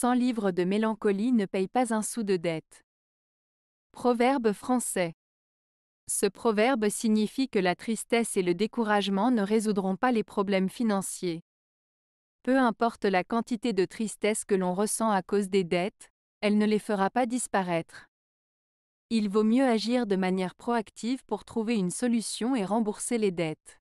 100 livres de mélancolie ne payent pas un sou de dette. Proverbe français. Ce proverbe signifie que la tristesse et le découragement ne résoudront pas les problèmes financiers. Peu importe la quantité de tristesse que l'on ressent à cause des dettes, elle ne les fera pas disparaître. Il vaut mieux agir de manière proactive pour trouver une solution et rembourser les dettes.